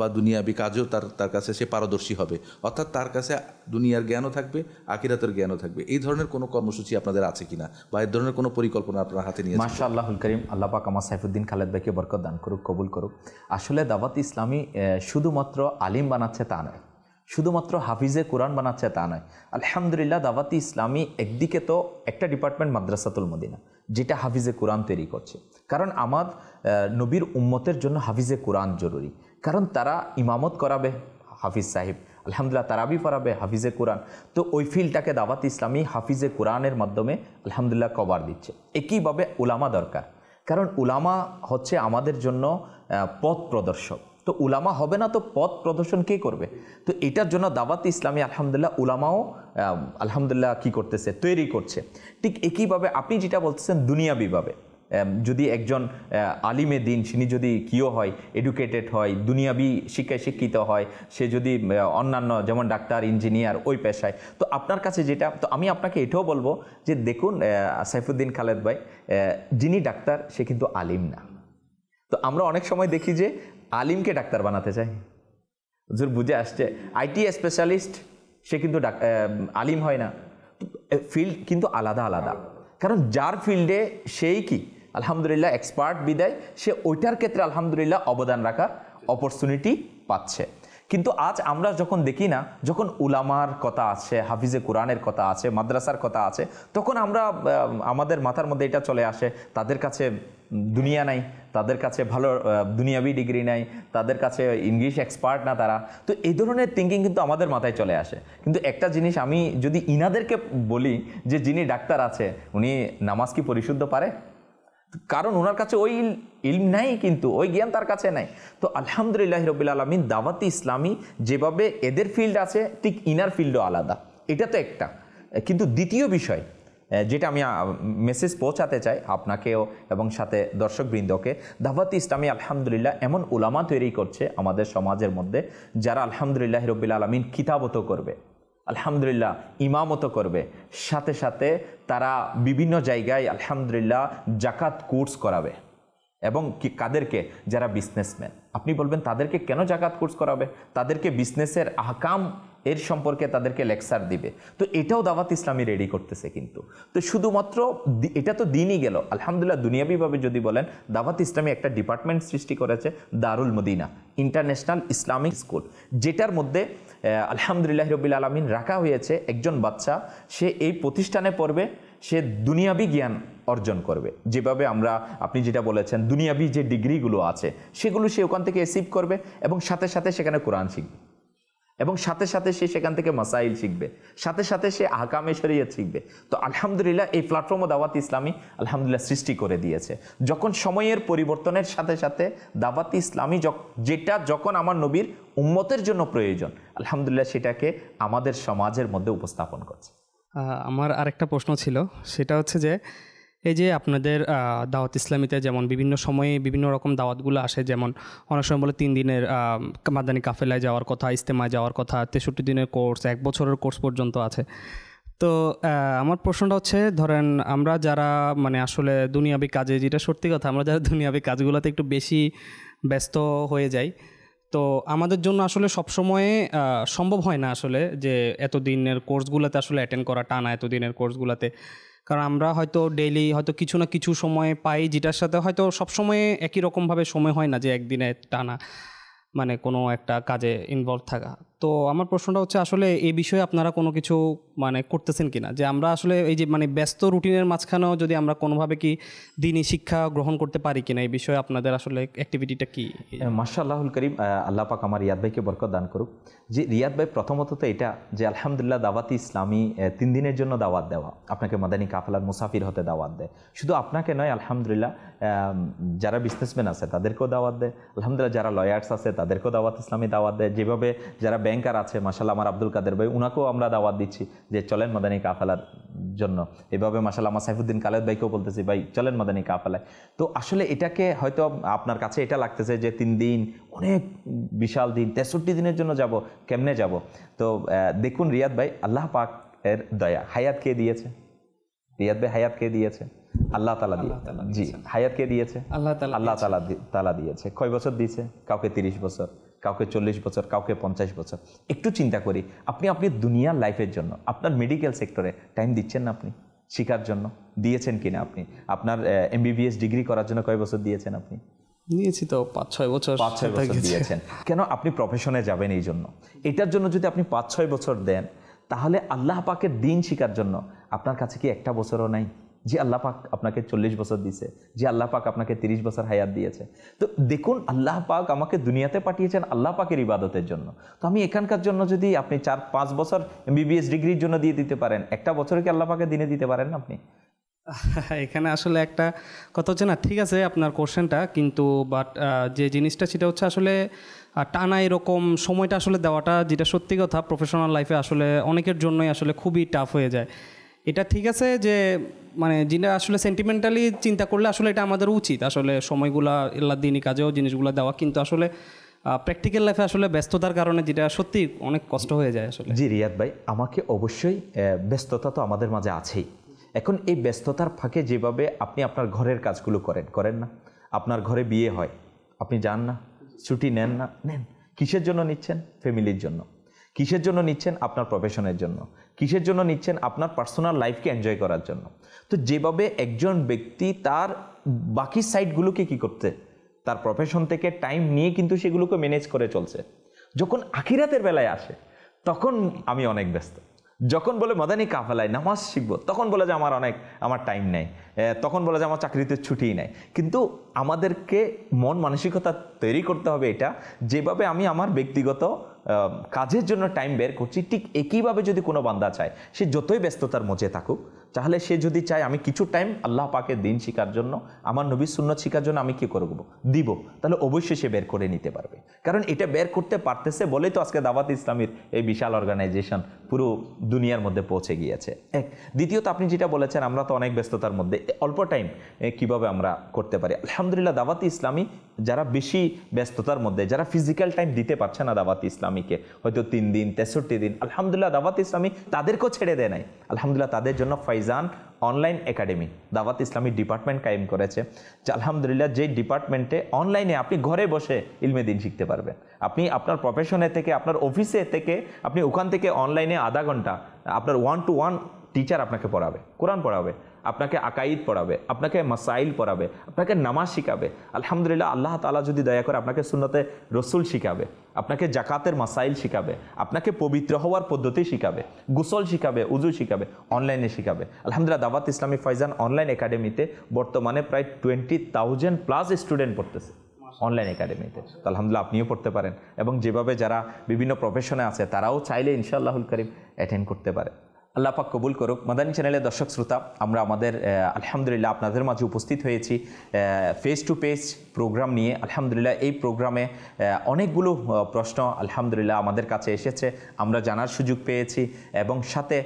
বা দুনিয়াবি কাজও তার তার কাছে সে পারদর্শী হবে অর্থাৎ তার কাছে দুনিয়ার জ্ঞানও থাকবে আকিরাতের জ্ঞানও থাকবে এই ধরনের কোনো কর্মসূচি আপনাদের আছে কিনা বা এ ধরনের কোনো পরিকল্পনা আপনার হাতে নিয়ে মাসা আল্লাহুল করিম আল্লাহ পাক আমার সাইফুদ্দিন খালেদ ভাইকে বরকত দান করুক কবুল করুক আসলে দাবাতি ইসলামী শুধুমাত্র আলিম বানাচ্ছে তা নয় শুধুমাত্র হাফিজে কোরআন বানাচ্ছে তা নয় আলহামদুলিল্লাহ দাওয়াতি ইসলামী একদিকে তো একটা ডিপার্টমেন্ট মাদ্রাসাতুল মদিনা যেটা হাফিজে কোরআন তৈরি করছে কারণ আমার নবীর উম্মতের জন্য হাফিজে কোরআন জরুরি কারণ তারা ইমামত করাবে হাফিজ সাহেব আলহামদুলিল্লাহ তারাবি পড়াবে হাফিজে কোরআন তো ওই ফিল্ডটাকে দাওয়াত ইসলামী হাফিজে কোরআনের মাধ্যমে আলহামদুলিল্লাহ কভার দিচ্ছে একইভাবে ওলামা দরকার কারণ ওলামা হচ্ছে আমাদের জন্য পথ প্রদর্শক তো উলামা হবে না তো পথ প্রদর্শন কে করবে তো এটার জন্য দাওয়াত ইসলামী আলহামদুলিল্লাহ উলামাও আলহামদুলিল্লাহ কি করতেছে তৈরি করছে ঠিক একইভাবে আপনি যেটা বলতেছেন দুনিয়াবিভাবে যদি একজন আলিমে দিন তিনি যদি কিও হয় এডুকেটেড হয় দুনিয়াবি শিক্ষায় শিক্ষিত হয় সে যদি অন্যান্য যেমন ডাক্তার ইঞ্জিনিয়ার ওই পেশায় তো আপনার কাছে যেটা তো আমি আপনাকে এটাও বলবো যে দেখুন সাইফুদ্দিন খালেদ ভাই যিনি ডাক্তার সে কিন্তু আলিম না তো আমরা অনেক সময় দেখি যে আলিমকে ডাক্তার বানাতে চাই হুজুর বুঝে আসছে আইটি স্পেশালিস্ট সে কিন্তু আলিম হয় না ফিল্ড কিন্তু আলাদা আলাদা কারণ যার ফিল্ডে সেই কি আলহামদুলিল্লাহ এক্সপার্ট বিদায় সে ওইটার ক্ষেত্রে আলহামদুলিল্লাহ অবদান রাখার অপরচুনিটি পাচ্ছে কিন্তু আজ আমরা যখন দেখি না যখন উলামার কথা আছে হাফিজে কোরআনের কথা আছে মাদ্রাসার কথা আছে তখন আমরা আমাদের মাথার মধ্যে এটা চলে আসে তাদের কাছে দুনিয়া নাই তাদের কাছে ভালো দুনিয়াবি ডিগ্রি নাই তাদের কাছে ইংলিশ এক্সপার্ট না তারা তো এই ধরনের থিঙ্কিং কিন্তু আমাদের মাথায় চলে আসে কিন্তু একটা জিনিস আমি যদি ইনাদেরকে বলি যে যিনি ডাক্তার আছে উনি নামাজ কি পরিশুদ্ধ পারে কারণ ওনার কাছে ওই ইলম নাই কিন্তু ওই জ্ঞান তার কাছে নাই তো আলহামদুলিল্লাহ রবিল আলমিন দাওয়াতি ইসলামী যেভাবে এদের ফিল্ড আছে ঠিক ইনার ফিল্ডও আলাদা এটা তো একটা কিন্তু দ্বিতীয় বিষয় যেটা আমি মেসেজ পৌঁছাতে চাই আপনাকেও এবং সাথে দর্শকবৃন্দকে দাওয়াত ইসলামী আলহামদুলিল্লাহ এমন উলামা তৈরি করছে আমাদের সমাজের মধ্যে যারা আলহামদুলিল্লাহ হিরবিল্লা আলমিন কিতাবত করবে আলহামদুলিল্লাহ ইমামত করবে সাথে সাথে তারা বিভিন্ন জায়গায় আলহামদুলিল্লাহ জাকাত কোর্স করাবে এবং কি কাদেরকে যারা বিজনেসম্যান আপনি বলবেন তাদেরকে কেন জাকাত কোর্স করাবে তাদেরকে বিজনেসের আহকাম এর সম্পর্কে তাদেরকে লেকচার দিবে তো এটাও দাওয়াত ইসলামী রেডি করতেছে কিন্তু তো শুধুমাত্র এটা তো দিনই গেল আলহামদুলিল্লাহ দুনিয়াবিভাবে যদি বলেন দাওয়াত ইসলামী একটা ডিপার্টমেন্ট সৃষ্টি করেছে Darul Madina international Islamic school যেটার মধ্যে আলহামদুলিল্লাহ রবিল আলমিন রাখা হয়েছে একজন বাচ্চা সে এই প্রতিষ্ঠানে পড়বে সে দুনিয়াবি জ্ঞান অর্জন করবে যেভাবে আমরা আপনি যেটা বলেছেন দুনিয়াবি যে ডিগ্রিগুলো আছে সেগুলো সে ওখান থেকে রিসিভ করবে এবং সাথে সাথে সেখানে কোরআন শিখবে এবং সাথে সাথে সে সেখান থেকে মাসাইল শিখবে সাথে সাথে সে আহকামে সরিয়ে শিখবে তো আলহামদুলিল্লাহ এই প্ল্যাটফর্মও দাওয়াত ইসলামী আলহামদুলিল্লাহ সৃষ্টি করে দিয়েছে যখন সময়ের পরিবর্তনের সাথে সাথে দাওয়াত ইসলামী যেটা যখন আমার নবীর উম্মতের জন্য প্রয়োজন আলহামদুলিল্লাহ সেটাকে আমাদের সমাজের মধ্যে উপস্থাপন করছে আমার আরেকটা প্রশ্ন ছিল সেটা হচ্ছে যে এই যে আপনাদের দাওয়াত ইসলামীতে যেমন বিভিন্ন সময়ে বিভিন্ন রকম দাওয়াতগুলো আসে যেমন অনেক সময় বলে তিন দিনের মাদানি কাফেলায় যাওয়ার কথা ইস্তেমায় যাওয়ার কথা তেষট্টি দিনের কোর্স এক বছরের কোর্স পর্যন্ত আছে তো আমার প্রশ্নটা হচ্ছে ধরেন আমরা যারা মানে আসলে দুনিয়াবি কাজে যেটা সত্যি কথা আমরা যারা দুনিয়াবি কাজগুলোতে একটু বেশি ব্যস্ত হয়ে যায় তো আমাদের জন্য আসলে সবসময়ে সম্ভব হয় না আসলে যে এতদিনের কোর্সগুলোতে আসলে অ্যাটেন্ড করা টানা এতদিনের কোর্সগুলোতে কারণ আমরা হয়তো ডেইলি হয়তো কিছু না কিছু সময় পাই যেটার সাথে হয়তো সবসময়ে একই রকমভাবে সময় হয় না যে একদিনে টানা মানে কোনো একটা কাজে ইনভলভ থাকা তো আমার প্রশ্নটা হচ্ছে আসলে এই বিষয়ে আপনারা কোনো কিছু মানে করতেছেন কি না যে আমরা আসলে এই যে মানে ব্যস্ত রুটিনের মাঝখানেও যদি আমরা কোনোভাবে কি দিনই শিক্ষা গ্রহণ করতে পারি কি না এই বিষয়ে আপনাদের আসলে অ্যাক্টিভিটিটা কি মাসা আল্লাহুল করিম আল্লাহ পাক আমার রিয়াদ ভাইকে বরকত দান করুক যে রিয়াদ ভাই প্রথমত তো এটা যে আলহামদুলিল্লাহ দাওয়াতি ইসলামী তিন দিনের জন্য দাওয়াত দেওয়া আপনাকে মাদানী কাফলার মুসাফির হতে দাওয়াত দেয় শুধু আপনাকে নয় আলহামদুলিল্লাহ যারা বিজনেসম্যান আছে তাদেরকেও দাওয়াত দেয় আলহামদুলিল্লাহ যারা লয়ার্স আছে তাদেরকেও দাওয়াত ইসলামী দাওয়াত দেয় যেভাবে যারা ব্যাংকার আছে মাসাল্লাহ আমার আব্দুল কাদের ভাই ওনাকেও আমরা দাওয়াত দিচ্ছি যে চলেন মাদানি কাফেলার জন্য এভাবে মাসাল্লাহ আমার সাইফুদ্দিন কালেদ ভাইকেও বলতেছি ভাই চলেন মাদানি কাফেলায় তো আসলে এটাকে হয়তো আপনার কাছে এটা লাগতেছে যে তিন দিন অনেক বিশাল দিন তেষট্টি দিনের জন্য যাব কেমনে যাব তো দেখুন রিয়াদ ভাই আল্লাহ পাক এর দয়া হায়াত কে দিয়েছে রিয়াদ ভাই হায়াত কে দিয়েছে আল্লাহ তালা দিয়ে জি হায়াত কে দিয়েছে আল্লাহ তালা আল্লাহ তালা তালা দিয়েছে কয় বছর দিয়েছে কাউকে তিরিশ বছর কাউকে চল্লিশ বছর কাউকে পঞ্চাশ বছর একটু চিন্তা করি আপনি আপনি দুনিয়ার লাইফের জন্য আপনার মেডিকেল সেক্টরে টাইম দিচ্ছেন না আপনি শিকার জন্য দিয়েছেন কিনা আপনি আপনার এমবিবিএস ডিগ্রি করার জন্য কয় বছর দিয়েছেন আপনি নিয়েছি তো পাঁচ ছয় বছর পাঁচ ছয় বছর দিয়েছেন কেন আপনি প্রফেশনে যাবেন এই জন্য এটার জন্য যদি আপনি পাঁচ ছয় বছর দেন তাহলে আল্লাহ পাকের দিন শিকার জন্য আপনার কাছে কি একটা বছরও নাই যে আল্লাহ পাক আপনাকে চল্লিশ বছর দিয়েছে যে আল্লাহ পাক আপনাকে তিরিশ বছর হায়াত দিয়েছে তো দেখুন আল্লাহ পাক আমাকে দুনিয়াতে পাঠিয়েছেন আল্লাহ পাকের ইবাদতের জন্য তো আমি এখানকার জন্য যদি আপনি চার পাঁচ বছর বিবিএস ডিগ্রির জন্য দিয়ে দিতে পারেন একটা বছর কি আল্লাহ পাকে দিনে দিতে পারেন আপনি এখানে আসলে একটা কথা হচ্ছে না ঠিক আছে আপনার কোশ্চেনটা কিন্তু বাট যে জিনিসটা সেটা হচ্ছে আসলে টানা এরকম সময়টা আসলে দেওয়াটা যেটা সত্যি কথা প্রফেশনাল লাইফে আসলে অনেকের জন্যই আসলে খুবই টাফ হয়ে যায় এটা ঠিক আছে যে মানে যেটা আসলে সেন্টিমেন্টালি চিন্তা করলে আসলে এটা আমাদের উচিত আসলে সময়গুলা এল্লা দিনই কাজেও জিনিসগুলো দেওয়া কিন্তু আসলে প্র্যাকটিক্যাল লাইফে আসলে ব্যস্ততার কারণে যেটা সত্যি অনেক কষ্ট হয়ে যায় আসলে জি রিয়াদ ভাই আমাকে অবশ্যই ব্যস্ততা তো আমাদের মাঝে আছেই এখন এই ব্যস্ততার ফাঁকে যেভাবে আপনি আপনার ঘরের কাজগুলো করেন করেন না আপনার ঘরে বিয়ে হয় আপনি যান না ছুটি নেন না নেন কিসের জন্য নিচ্ছেন ফ্যামিলির জন্য কিসের জন্য নিচ্ছেন আপনার প্রফেশনের জন্য কিসের জন্য নিচ্ছেন আপনার পার্সোনাল লাইফকে এনজয় করার জন্য তো যেভাবে একজন ব্যক্তি তার বাকি সাইডগুলোকে কি করতে তার প্রফেশন থেকে টাইম নিয়ে কিন্তু সেগুলোকে ম্যানেজ করে চলছে যখন আখিরাতের বেলায় আসে তখন আমি অনেক ব্যস্ত যখন বলে মাদানি কাফালায় নামাজ শিখবো তখন বলে যে আমার অনেক আমার টাইম নেই তখন বলে যে আমার চাকরিতে ছুটিই নেই কিন্তু আমাদেরকে মন মানসিকতা তৈরি করতে হবে এটা যেভাবে আমি আমার ব্যক্তিগত কাজের জন্য টাইম বের করছি ঠিক একইভাবে যদি কোনো বান্দা চায় সে যতই ব্যস্ততার মধ্যে থাকুক তাহলে সে যদি চায় আমি কিছু টাইম আল্লাহ পাকে দিন শিকার জন্য আমার নবী সুন্নত শিকার জন্য আমি কি করব দিব তাহলে অবশ্যই সে বের করে নিতে পারবে কারণ এটা বের করতে পারতেছে বলেই তো আজকে দাওয়াত ইসলামের এই বিশাল অর্গানাইজেশন পুরো দুনিয়ার মধ্যে পৌঁছে গিয়েছে এক দ্বিতীয়ত আপনি যেটা বলেছেন আমরা তো অনেক ব্যস্ততার মধ্যে অল্প টাইম কিভাবে আমরা করতে পারি আলহামদুলিল্লাহ দাওয়াত ইসলামী যারা বেশি ব্যস্ততার মধ্যে যারা ফিজিক্যাল টাইম দিতে পারছে না দাওয়াত ইসলামীকে হয়তো তিন দিন তেষট্টি দিন আলহামদুলিল্লাহ দাওয়াত ইসলামী তাদেরকেও ছেড়ে দেয় নাই আলহামদুলিল্লাহ তাদের জন্য ফাইজান অনলাইন একাডেমি দাওয়াত ইসলামী ডিপার্টমেন্ট কায়েম করেছে যে আলহামদুলিল্লাহ যেই ডিপার্টমেন্টে অনলাইনে আপনি ঘরে বসে ইলমে দিন শিখতে পারবেন আপনি আপনার প্রফেশনে থেকে আপনার অফিসে থেকে আপনি ওখান থেকে অনলাইনে আধা ঘন্টা আপনার ওয়ান টু ওয়ান টিচার আপনাকে পড়াবে কোরআন পড়াবে আপনাকে আকাইদ পড়াবে আপনাকে মাসাইল পড়াবে আপনাকে নামাজ শিখাবে আলহামদুলিল্লাহ আল্লাহ তালা যদি দয়া করে আপনাকে সুন্নতে রসুল শিখাবে আপনাকে জাকাতের মাসাইল শিখাবে আপনাকে পবিত্র হওয়ার পদ্ধতি শিখাবে গুসল শিখাবে উজু শিখাবে অনলাইনে শিখাবে আলহামদুলিল্লাহ দাওয়াত ইসলামী ফাইজান অনলাইন একাডেমিতে বর্তমানে প্রায় টোয়েন্টি থাউজেন্ড প্লাস স্টুডেন্ট পড়তেছে অনলাইন একাডেমিতে তো আলহামদুলিল্লাহ আপনিও পড়তে পারেন এবং যেভাবে যারা বিভিন্ন প্রফেশনে আছে তারাও চাইলে ইনশাআল্লাহুল করিম অ্যাটেন্ড করতে পারে আল্লাহ পাক কবুল করুক মাদানী চ্যানেলের দর্শক শ্রোতা আমরা আমাদের আলহামদুলিল্লাহ আপনাদের মাঝে উপস্থিত হয়েছি ফেস টু ফেস প্রোগ্রাম নিয়ে আলহামদুলিল্লাহ এই প্রোগ্রামে অনেকগুলো প্রশ্ন আলহামদুলিল্লাহ আমাদের কাছে এসেছে আমরা জানার সুযোগ পেয়েছি এবং সাথে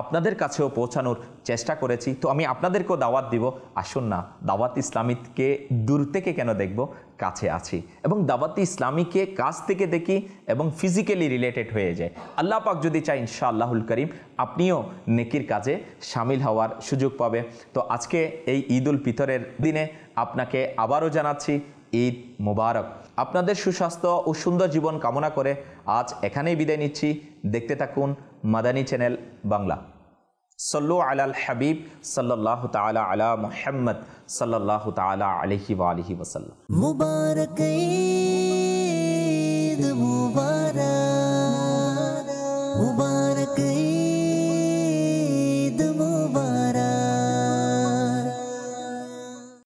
আপনাদের কাছেও পৌঁছানোর চেষ্টা করেছি তো আমি আপনাদেরকেও দাওয়াত দিব আসুন না দাওয়াত ইসলামীকে দূর থেকে কেন দেখব কাছে আছি এবং দাওয়াতি ইসলামীকে কাছ থেকে দেখি এবং ফিজিক্যালি রিলেটেড হয়ে যায় আল্লাহ পাক যদি চাই আল্লাহুল করিম আপনিও নেকির কাজে সামিল হওয়ার সুযোগ পাবে তো আজকে এই ঈদ উল ফিতরের দিনে আপনাকে আবারও জানাচ্ছি ঈদ মুবারক আপনাদের সুস্বাস্থ্য ও সুন্দর জীবন কামনা করে আজ এখানেই বিদায় নিচ্ছি দেখতে থাকুন মাদানী চ্যানেল বাংলা صلوا على الحبيب صلى الله تعالى على محمد صلى الله تعالى عليه وآله وسلم مبارك عيد مبارك